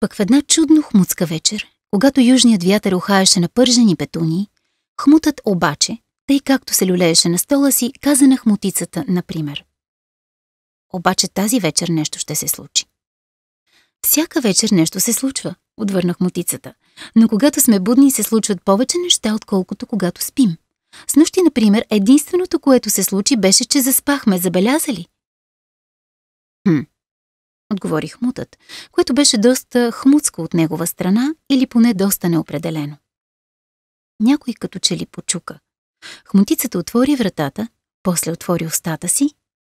Пък в една чудно хмутска вечер, когато южният вятър ухаеше на пържени петуни, хмутът обаче, тъй както се люлееше на стола си, каза на хмутицата, например. Обаче тази вечер нещо ще се случи. Всяка вечер нещо се случва, отвърна хмутицата, но когато сме будни се случват повече неща, отколкото когато спим. С нощи, например, единственото, което се случи, беше, че заспахме, забелязали. Хм, отговори хмутът, което беше доста хмутско от негова страна или поне доста неопределено. Някой като че ли почука. Хмутицата отвори вратата, после отвори устата си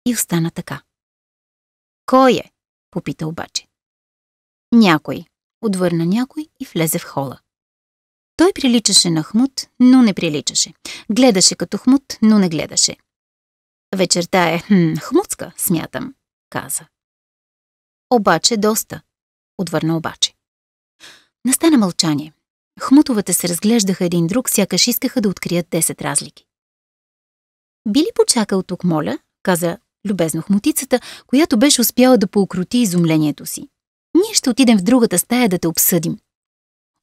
и остана така. Кой е? попита обаче. Някой, отвърна някой и влезе в хола. Той приличаше на хмут, но не приличаше. Гледаше като хмут, но не гледаше. Вечерта е хм, хмутска, смятам, каза. Обаче доста, отвърна обаче. Настана мълчание. Хмутовете се разглеждаха един друг, сякаш искаха да открият 10 разлики. Би ли почакал тук, моля, каза любезно хмутицата, която беше успяла да поукроти изумлението си. Ние ще отидем в другата стая да те обсъдим.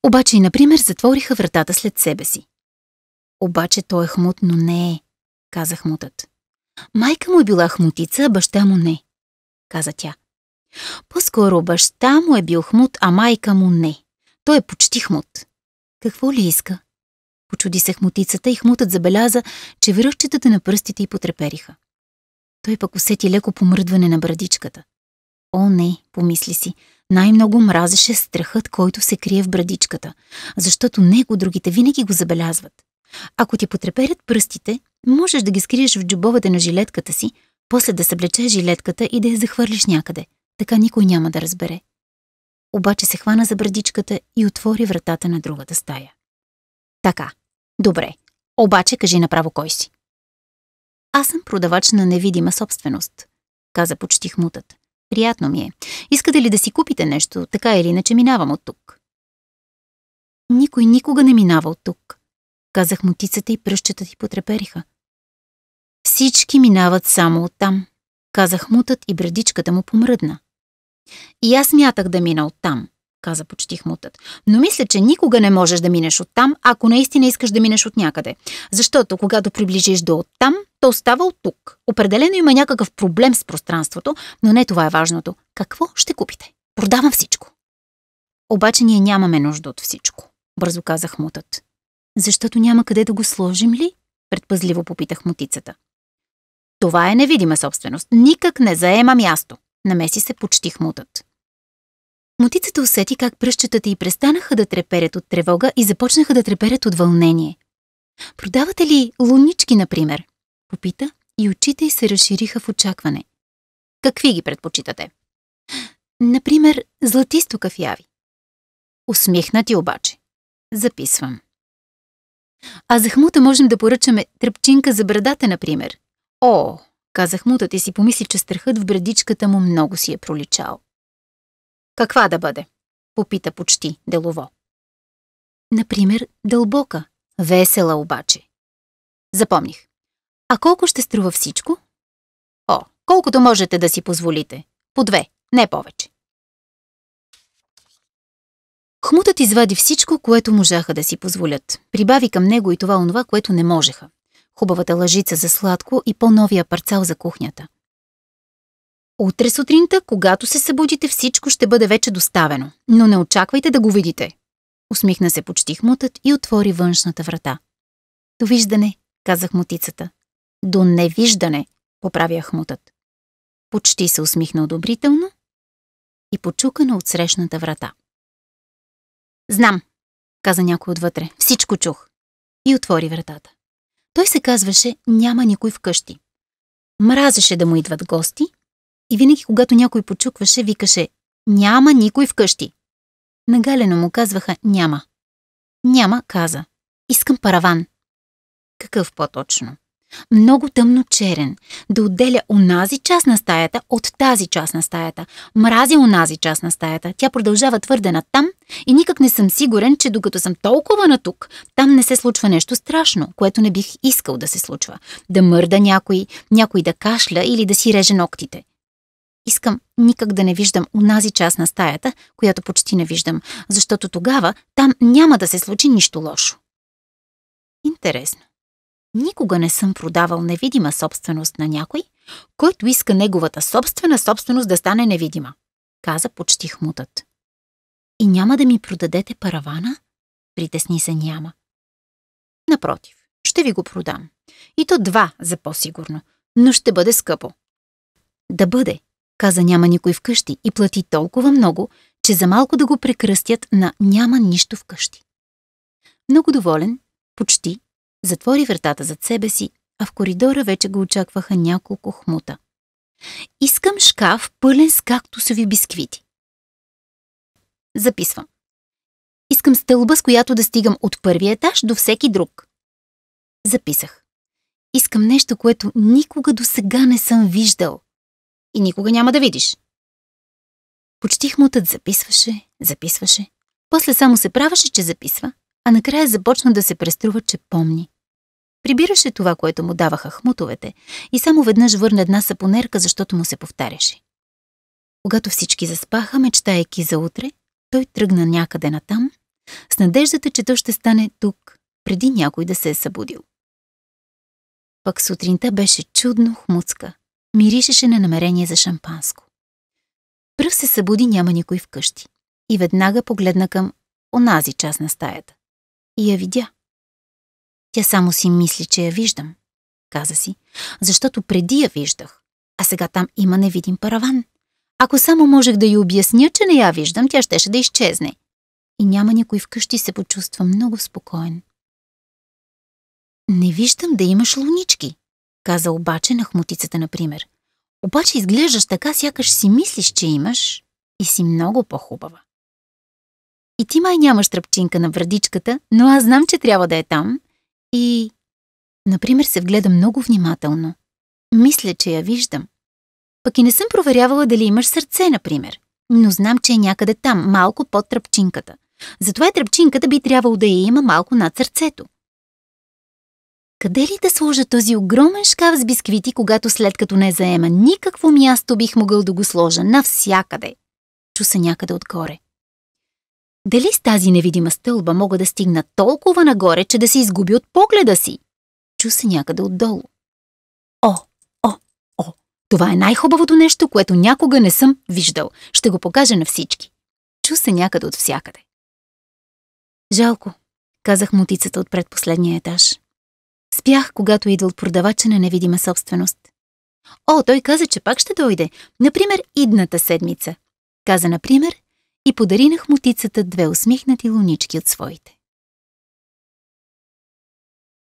Обаче и, например, затвориха вратата след себе си. Обаче той е хмут, но не е, каза хмутът. Майка му е била хмутица, а баща му не, каза тя. По-скоро баща му е бил хмут, а майка му не. Той е почти хмут. Какво ли иска? Почуди се хмутицата и хмутът забеляза, че връщетата на пръстите й потрепериха. Той пък усети леко помръдване на брадичката. О, не, помисли си, най-много мразеше страхът, който се крие в брадичката, защото него другите винаги го забелязват. Ако ти потреперят пръстите, можеш да ги скриеш в джобовете на жилетката си, после да съблечеш жилетката и да я захвърлиш някъде – така никой няма да разбере. Обаче се хвана за брадичката и отвори вратата на другата стая. Така, добре. Обаче кажи направо кой си. Аз съм продавач на невидима собственост, каза почти хмутът. Приятно ми е. Искате ли да си купите нещо, така или иначе минавам от тук? Никой никога не минава от тук, казах мутицата и пръщата ти потрепериха. Всички минават само оттам, казах мутът и брадичката му помръдна. И аз мятах да мина оттам, каза почти хмутът. Но мисля, че никога не можеш да минеш оттам, ако наистина искаш да минеш от някъде. Защото когато приближиш до оттам, то остава от тук. Определено има някакъв проблем с пространството, но не това е важното. Какво ще купите? Продавам всичко. Обаче ние нямаме нужда от всичко, бързо каза хмутът. Защото няма къде да го сложим ли? Предпазливо попитах мутицата. Това е невидима собственост. Никак не заема място, намеси се почти хмутът. Мотицата усети как пръщетата й престанаха да треперят от тревога и започнаха да треперят от вълнение. Продавате ли лунички, например? Попита и очите й се разшириха в очакване. Какви ги предпочитате? Например, златисто кафяви. Усмихнати обаче. Записвам. А за хмута можем да поръчаме тръпчинка за брадата, например. О, казах му, и си помисли, че страхът в брадичката му много си е проличал. Каква да бъде? Попита почти делово. Например, дълбока, весела обаче. Запомних. А колко ще струва всичко? О, колкото можете да си позволите. По две, не повече. Хмутът извади всичко, което можаха да си позволят. Прибави към него и това онова, което не можеха хубавата лъжица за сладко и по-новия парцал за кухнята. Утре сутринта, когато се събудите, всичко ще бъде вече доставено, но не очаквайте да го видите. Усмихна се почти хмутът и отвори външната врата. Довиждане, казах мутицата. До невиждане, поправя хмутът. Почти се усмихна одобрително и почукана от срещната врата. Знам, каза някой отвътре. Всичко чух. И отвори вратата. Той се казваше «Няма никой вкъщи». Мразеше да му идват гости и винаги, когато някой почукваше, викаше «Няма никой вкъщи». Нагалено му казваха «Няма». Няма каза «Искам параван». Какъв по-точно? Много тъмно-черен. Да отделя онази част на стаята от тази част на стаята. Мрази онази част на стаята. Тя продължава твърде на там и никак не съм сигурен, че докато съм толкова на тук, там не се случва нещо страшно, което не бих искал да се случва. Да мърда някой, някой да кашля или да си реже ногтите. Искам никак да не виждам унази част на стаята, която почти не виждам, защото тогава там няма да се случи нищо лошо. Интересно. Никога не съм продавал невидима собственост на някой, който иска неговата собствена собственост да стане невидима, каза почти хмутът. И няма да ми продадете паравана? Притесни се няма. Напротив, ще ви го продам. И то два за по-сигурно, но ще бъде скъпо. Да бъде, каза няма никой вкъщи и плати толкова много, че за малко да го прекръстят на няма нищо вкъщи. Много доволен, почти Затвори вратата зад себе си, а в коридора вече го очакваха няколко хмута. Искам шкаф пълен с кактусови бисквити. Записвам. Искам стълба, с която да стигам от първия етаж до всеки друг. Записах. Искам нещо, което никога до сега не съм виждал. И никога няма да видиш. Почти хмутът записваше, записваше. После само се правеше, че записва а накрая започна да се преструва, че помни. Прибираше това, което му даваха хмутовете и само веднъж върна една сапонерка, защото му се повтаряше. Когато всички заспаха, мечтайки за утре, той тръгна някъде натам, с надеждата, че то ще стане тук, преди някой да се е събудил. Пък сутринта беше чудно хмуцка. Миришеше на намерение за шампанско. Пръв се събуди, няма никой вкъщи. И веднага погледна към онази част на стаята и я видя. Тя само си мисли, че я виждам, каза си, защото преди я виждах, а сега там има невидим параван. Ако само можех да й обясня, че не я виждам, тя щеше да изчезне. И няма никой вкъщи, се почувства много спокоен. Не виждам да имаш лунички, каза обаче на хмутицата, например. Обаче изглеждаш така, сякаш си мислиш, че имаш и си много по-хубава. И ти май нямаш тръпчинка на врадичката, но аз знам, че трябва да е там. И... Например, се вгледа много внимателно. Мисля, че я виждам. Пък и не съм проверявала дали имаш сърце, например. Но знам, че е някъде там, малко под тръпчинката. Затова и тръпчинката би трябвало да я има малко над сърцето. Къде ли да сложа този огромен шкаф с бисквити, когато след като не заема никакво място бих могъл да го сложа навсякъде? Чу се някъде отгоре. Дали с тази невидима стълба мога да стигна толкова нагоре, че да се изгуби от погледа си? Чу се някъде отдолу. О, о, о, това е най-хубавото нещо, което някога не съм виждал. Ще го покажа на всички. Чу се някъде от всякъде. Жалко, казах мутицата от предпоследния етаж. Спях, когато е идвал продавача на невидима собственост. О, той каза, че пак ще дойде. Например, идната седмица. Каза, например, и подари на хмутицата две усмихнати лунички от своите.